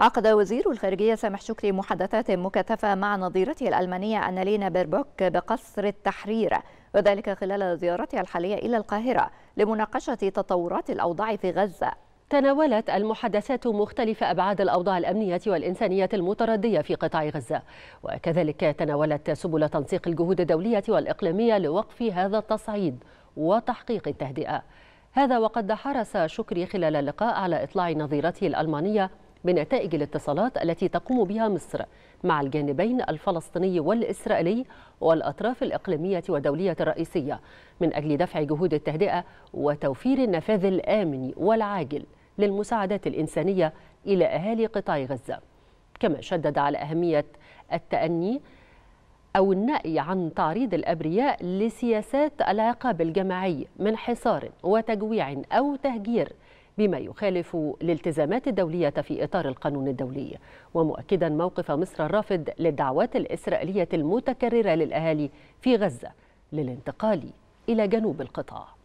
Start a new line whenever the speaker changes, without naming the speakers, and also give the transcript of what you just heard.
عقد وزير الخارجية سامح شكري محادثات مكثفة مع نظيرته الألمانية أنالينا بيربوك بقصر التحرير وذلك خلال زيارتها الحالية إلى القاهرة لمناقشة تطورات الأوضاع في غزة تناولت المحادثات مختلف أبعاد
الأوضاع الأمنية والإنسانية المتردية في قطاع غزة وكذلك تناولت سبل تنسيق الجهود الدولية والإقليمية لوقف هذا التصعيد وتحقيق التهدئة هذا وقد حرص شكري خلال اللقاء على إطلاع نظيرته الألمانية بنتائج الاتصالات التي تقوم بها مصر مع الجانبين الفلسطيني والإسرائيلي والأطراف الإقليمية والدولية الرئيسية من أجل دفع جهود التهدئة وتوفير النفاذ الآمن والعاجل للمساعدات الإنسانية إلى أهالي قطاع غزة كما شدد على أهمية التأني أو النأي عن تعريض الأبرياء لسياسات العقاب الجماعي من حصار وتجويع أو تهجير بما يخالف الالتزامات الدولية في إطار القانون الدولي ومؤكدا موقف مصر الرافض للدعوات الإسرائيلية المتكررة للأهالي في غزة للانتقال إلى جنوب القطاع